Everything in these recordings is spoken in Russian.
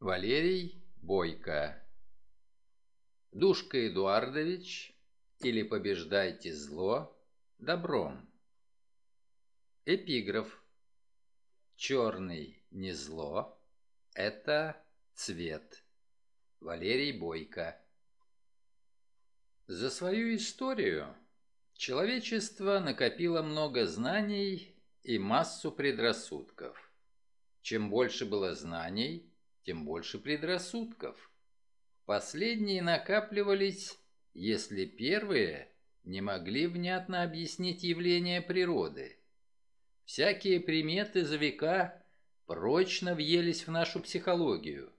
Валерий Бойко. Душка Эдуардович или побеждайте зло добром. Эпиграф. Черный не зло, это цвет. Валерий Бойко. За свою историю человечество накопило много знаний и массу предрассудков. Чем больше было знаний, тем больше предрассудков. Последние накапливались, если первые не могли внятно объяснить явления природы. Всякие приметы за века прочно въелись в нашу психологию.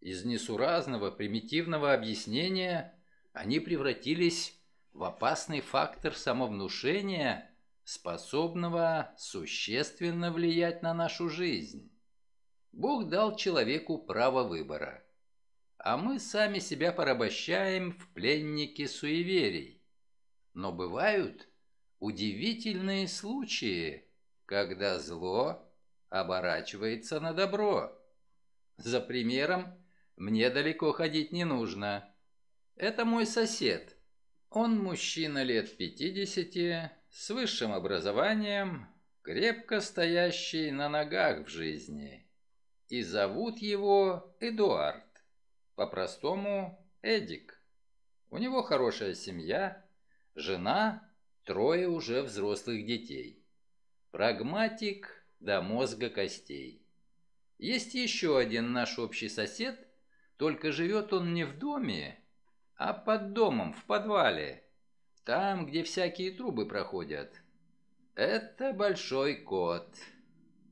Из несуразного примитивного объяснения они превратились в опасный фактор самовнушения, способного существенно влиять на нашу жизнь. Бог дал человеку право выбора. А мы сами себя порабощаем в пленнике суеверий. Но бывают удивительные случаи, когда зло оборачивается на добро. За примером мне далеко ходить не нужно. Это мой сосед. Он мужчина лет 50, с высшим образованием, крепко стоящий на ногах в жизни и зовут его Эдуард. По-простому Эдик. У него хорошая семья, жена, трое уже взрослых детей. Прагматик до мозга костей. Есть еще один наш общий сосед, только живет он не в доме, а под домом, в подвале. Там, где всякие трубы проходят. Это большой кот.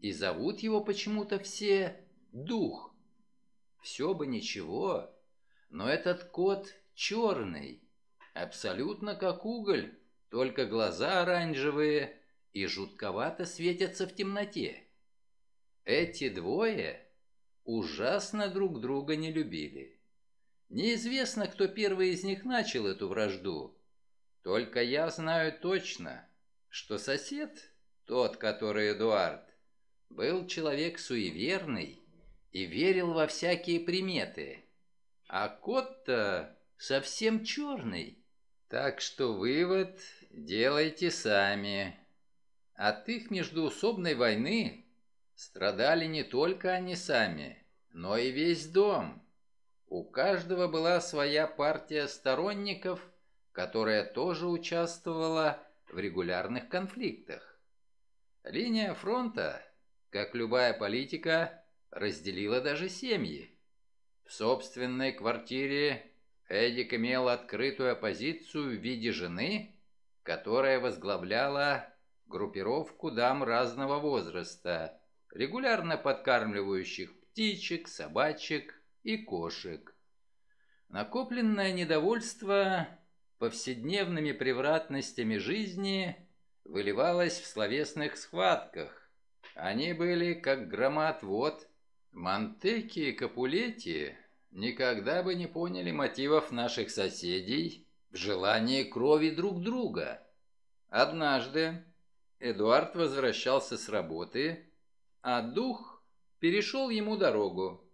И зовут его почему-то все дух. Все бы ничего, но этот кот черный, абсолютно как уголь, только глаза оранжевые и жутковато светятся в темноте. Эти двое ужасно друг друга не любили. Неизвестно, кто первый из них начал эту вражду. Только я знаю точно, что сосед, тот, который Эдуард, был человек суеверный и верил во всякие приметы. А кот-то совсем черный. Так что вывод делайте сами. От их междуусобной войны страдали не только они сами, но и весь дом. У каждого была своя партия сторонников, которая тоже участвовала в регулярных конфликтах. Линия фронта, как любая политика, разделила даже семьи. В собственной квартире Эдик имел открытую оппозицию в виде жены, которая возглавляла группировку дам разного возраста, регулярно подкармливающих птичек, собачек и кошек. Накопленное недовольство повседневными превратностями жизни выливалось в словесных схватках. Они были как громоотвод – Монтеки и Капулетти никогда бы не поняли мотивов наших соседей в желании крови друг друга. Однажды Эдуард возвращался с работы, а дух перешел ему дорогу.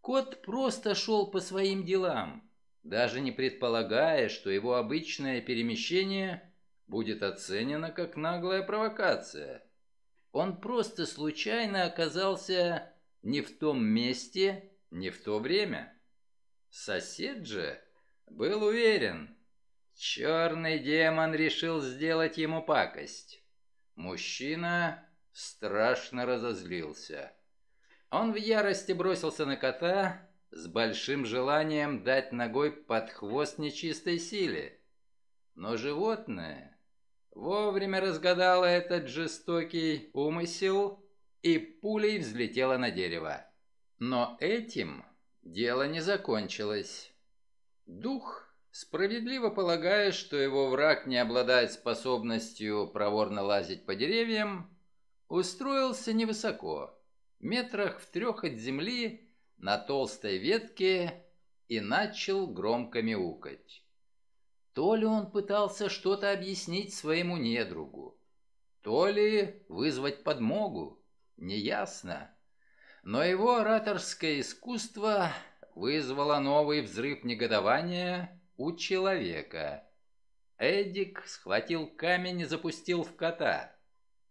Кот просто шел по своим делам, даже не предполагая, что его обычное перемещение будет оценено как наглая провокация. Он просто случайно оказался не в том месте, не в то время. Сосед же был уверен. Черный демон решил сделать ему пакость. Мужчина страшно разозлился. Он в ярости бросился на кота с большим желанием дать ногой под хвост нечистой силе. Но животное вовремя разгадало этот жестокий умысел и пулей взлетела на дерево. Но этим дело не закончилось. Дух, справедливо полагая, что его враг не обладает способностью проворно лазить по деревьям, устроился невысоко, метрах в трех от земли, на толстой ветке, и начал громко мяукать. То ли он пытался что-то объяснить своему недругу, то ли вызвать подмогу неясно. Но его ораторское искусство вызвало новый взрыв негодования у человека. Эдик схватил камень и запустил в кота.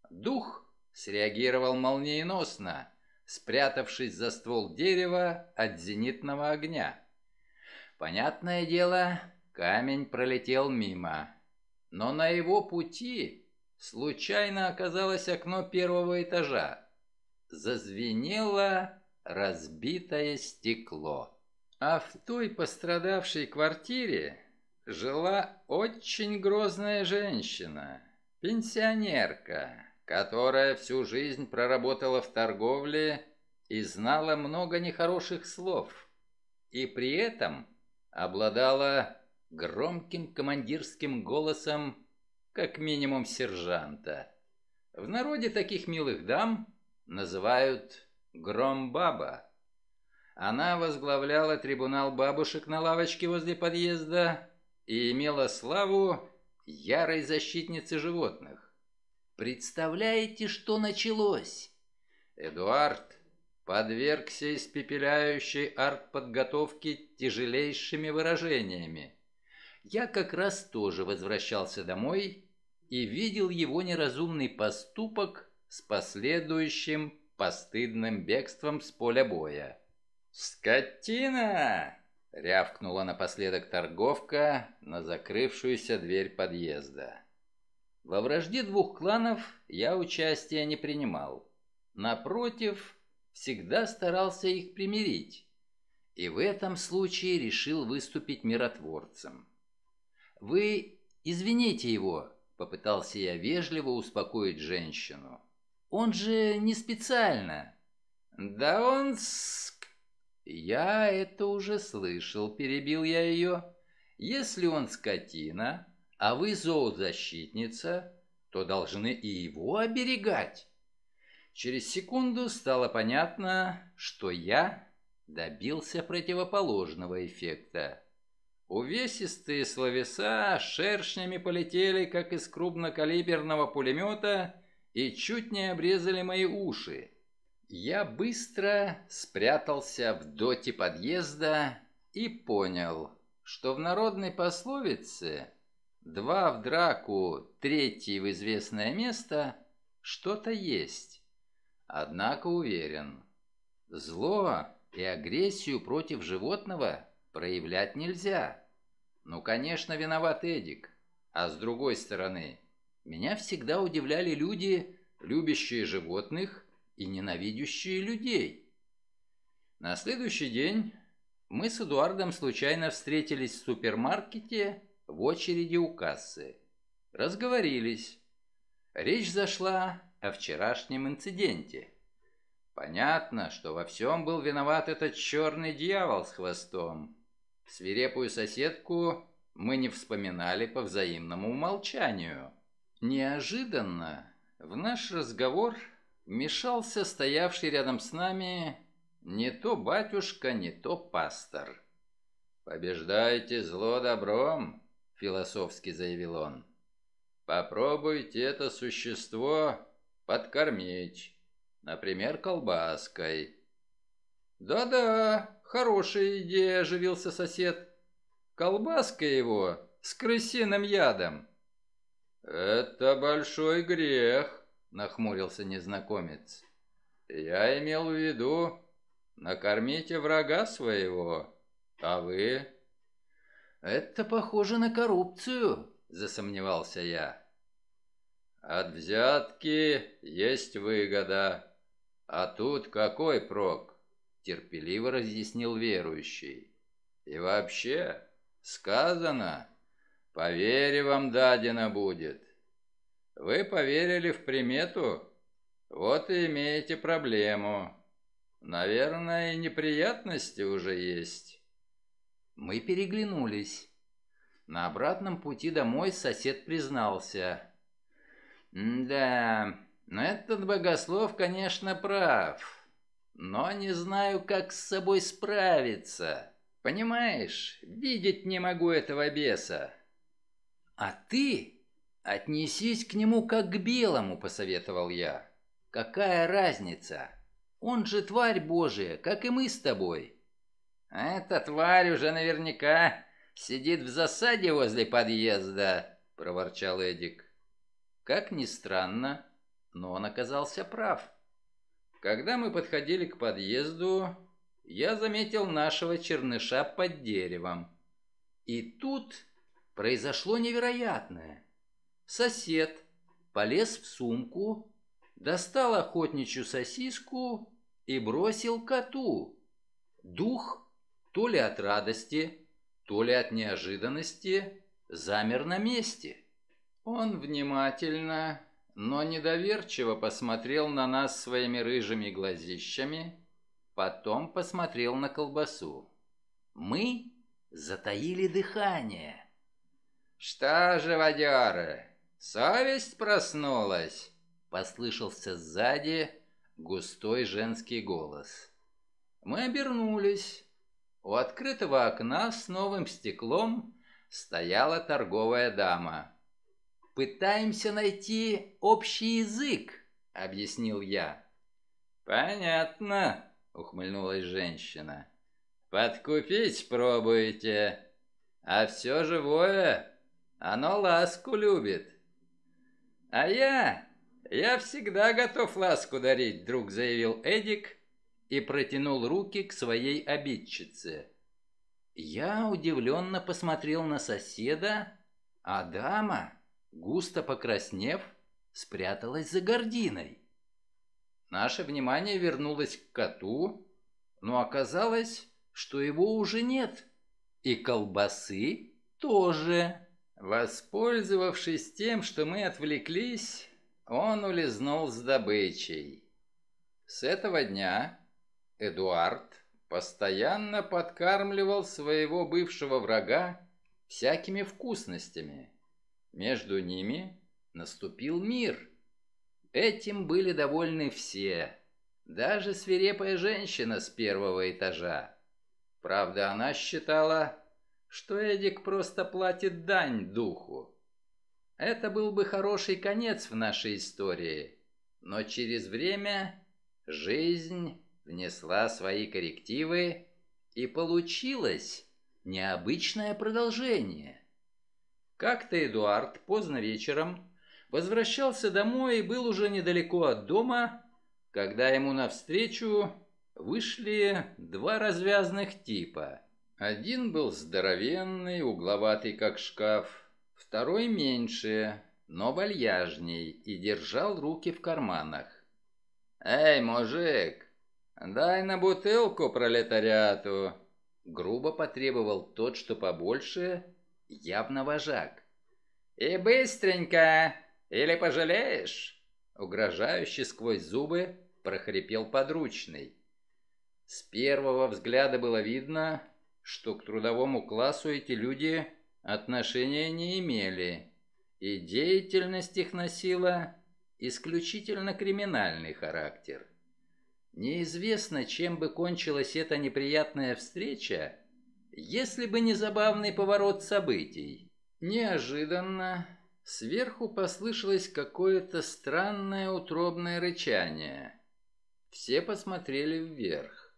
Дух среагировал молниеносно, спрятавшись за ствол дерева от зенитного огня. Понятное дело, камень пролетел мимо. Но на его пути случайно оказалось окно первого этажа. Зазвенело разбитое стекло. А в той пострадавшей квартире жила очень грозная женщина, пенсионерка, которая всю жизнь проработала в торговле и знала много нехороших слов, и при этом обладала громким командирским голосом как минимум сержанта. В народе таких милых дам называют Громбаба. Она возглавляла трибунал бабушек на лавочке возле подъезда и имела славу ярой защитницы животных. Представляете, что началось? Эдуард подвергся испепеляющей артподготовке тяжелейшими выражениями. Я как раз тоже возвращался домой и видел его неразумный поступок с последующим постыдным бегством с поля боя. «Скотина!» — рявкнула напоследок торговка на закрывшуюся дверь подъезда. Во вражде двух кланов я участия не принимал. Напротив, всегда старался их примирить. И в этом случае решил выступить миротворцем. «Вы извините его», — попытался я вежливо успокоить женщину. Он же не специально. Да он... Я это уже слышал, перебил я ее. Если он скотина, а вы зоозащитница, то должны и его оберегать. Через секунду стало понятно, что я добился противоположного эффекта. Увесистые словеса шершнями полетели, как из крупнокалиберного пулемета, и чуть не обрезали мои уши. Я быстро спрятался в доте подъезда и понял, что в народной пословице «два в драку, третий в известное место» что-то есть. Однако уверен, зло и агрессию против животного проявлять нельзя. Ну, конечно, виноват Эдик, а с другой стороны – меня всегда удивляли люди, любящие животных и ненавидящие людей. На следующий день мы с Эдуардом случайно встретились в супермаркете в очереди у кассы. Разговорились. Речь зашла о вчерашнем инциденте. Понятно, что во всем был виноват этот черный дьявол с хвостом. Свирепую соседку мы не вспоминали по взаимному умолчанию. Неожиданно в наш разговор вмешался стоявший рядом с нами не то батюшка, не то пастор. «Побеждайте зло добром», — философски заявил он. «Попробуйте это существо подкормить, например, колбаской». «Да-да, хорошая идея», — оживился сосед. «Колбаска его с крысиным ядом». «Это большой грех», — нахмурился незнакомец. «Я имел в виду, накормите врага своего, а вы...» «Это похоже на коррупцию», — засомневался я. «От взятки есть выгода, а тут какой прок?» — терпеливо разъяснил верующий. «И вообще, сказано...» Поверь, вам дадина будет. Вы поверили в примету, вот и имеете проблему. Наверное, и неприятности уже есть. Мы переглянулись. На обратном пути домой сосед признался. «Да, этот богослов, конечно, прав, но не знаю, как с собой справиться. Понимаешь, видеть не могу этого беса. «А ты отнесись к нему как к белому», — посоветовал я. «Какая разница? Он же тварь божия, как и мы с тобой». «Эта тварь уже наверняка сидит в засаде возле подъезда», — проворчал Эдик. Как ни странно, но он оказался прав. Когда мы подходили к подъезду, я заметил нашего черныша под деревом. И тут произошло невероятное. Сосед полез в сумку, достал охотничью сосиску и бросил коту. Дух то ли от радости, то ли от неожиданности замер на месте. Он внимательно, но недоверчиво посмотрел на нас своими рыжими глазищами, потом посмотрел на колбасу. Мы затаили дыхание. «Что, живодеры, совесть проснулась?» Послышался сзади густой женский голос. Мы обернулись. У открытого окна с новым стеклом стояла торговая дама. «Пытаемся найти общий язык», — объяснил я. «Понятно», — ухмыльнулась женщина. «Подкупить пробуете, а все живое оно ласку любит. А я... Я всегда готов ласку дарить, друг заявил Эдик и протянул руки к своей обидчице. Я удивленно посмотрел на соседа, а дама, густо покраснев, спряталась за гординой. Наше внимание вернулось к коту, но оказалось, что его уже нет, и колбасы тоже. Воспользовавшись тем, что мы отвлеклись, он улизнул с добычей. С этого дня Эдуард постоянно подкармливал своего бывшего врага всякими вкусностями. Между ними наступил мир. Этим были довольны все, даже свирепая женщина с первого этажа. Правда, она считала, что Эдик просто платит дань духу. Это был бы хороший конец в нашей истории, но через время жизнь внесла свои коррективы, и получилось необычное продолжение. Как-то Эдуард поздно вечером возвращался домой и был уже недалеко от дома, когда ему навстречу вышли два развязных типа – один был здоровенный, угловатый, как шкаф, второй меньше, но вальяжней и держал руки в карманах. «Эй, мужик, дай на бутылку пролетариату!» Грубо потребовал тот, что побольше, явно вожак. «И быстренько, или пожалеешь?» Угрожающе сквозь зубы прохрипел подручный. С первого взгляда было видно, что к трудовому классу эти люди отношения не имели, и деятельность их носила исключительно криминальный характер. Неизвестно, чем бы кончилась эта неприятная встреча, если бы не забавный поворот событий. Неожиданно сверху послышалось какое-то странное утробное рычание. Все посмотрели вверх.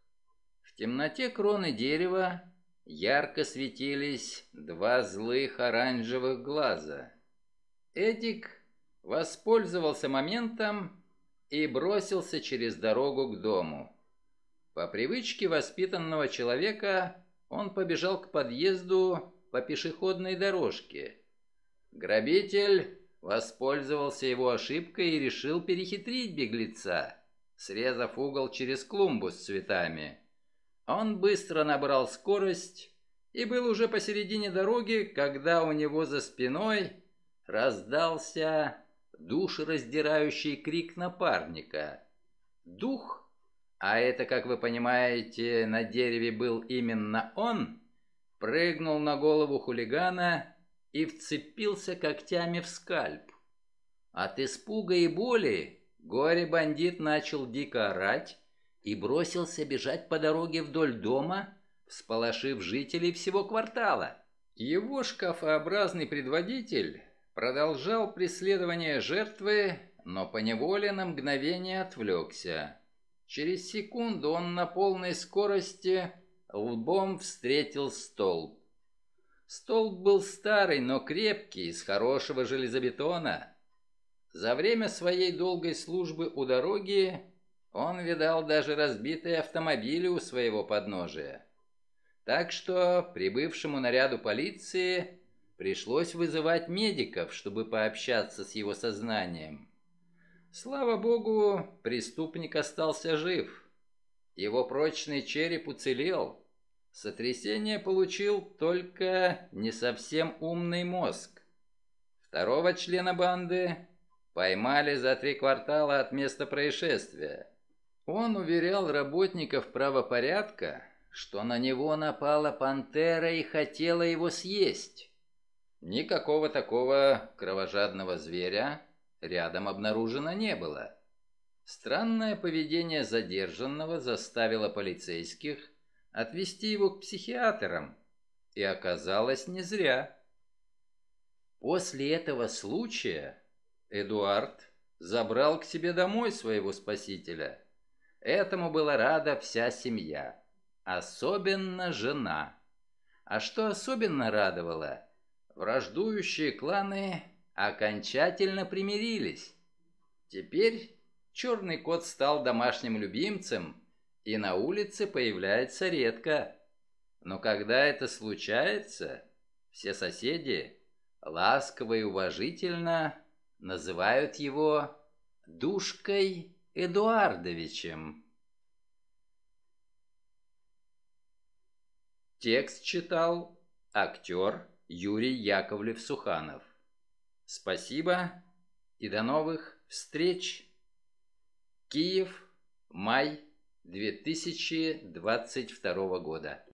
В темноте кроны дерева Ярко светились два злых оранжевых глаза. Эдик воспользовался моментом и бросился через дорогу к дому. По привычке воспитанного человека он побежал к подъезду по пешеходной дорожке. Грабитель воспользовался его ошибкой и решил перехитрить беглеца, срезав угол через клумбу с цветами. Он быстро набрал скорость и был уже посередине дороги, когда у него за спиной раздался душераздирающий крик напарника. Дух, а это, как вы понимаете, на дереве был именно он, прыгнул на голову хулигана и вцепился когтями в скальп. От испуга и боли горе-бандит начал дико орать, и бросился бежать по дороге вдоль дома, всполошив жителей всего квартала. Его шкафообразный предводитель продолжал преследование жертвы, но поневоле на мгновение отвлекся. Через секунду он на полной скорости лбом встретил столб. Столб был старый, но крепкий, из хорошего железобетона. За время своей долгой службы у дороги он видал даже разбитые автомобили у своего подножия. Так что прибывшему наряду полиции пришлось вызывать медиков, чтобы пообщаться с его сознанием. Слава богу, преступник остался жив. Его прочный череп уцелел. Сотрясение получил только не совсем умный мозг. Второго члена банды поймали за три квартала от места происшествия. Он уверял работников правопорядка, что на него напала пантера и хотела его съесть. Никакого такого кровожадного зверя рядом обнаружено не было. Странное поведение задержанного заставило полицейских отвести его к психиатрам, и оказалось не зря. После этого случая Эдуард забрал к себе домой своего спасителя – Этому была рада вся семья, особенно жена. А что особенно радовало, враждующие кланы окончательно примирились. Теперь черный кот стал домашним любимцем и на улице появляется редко. Но когда это случается, все соседи ласково и уважительно называют его «душкой Эдуардовичем. Текст читал актер Юрий Яковлев-Суханов. Спасибо и до новых встреч. Киев, май 2022 года.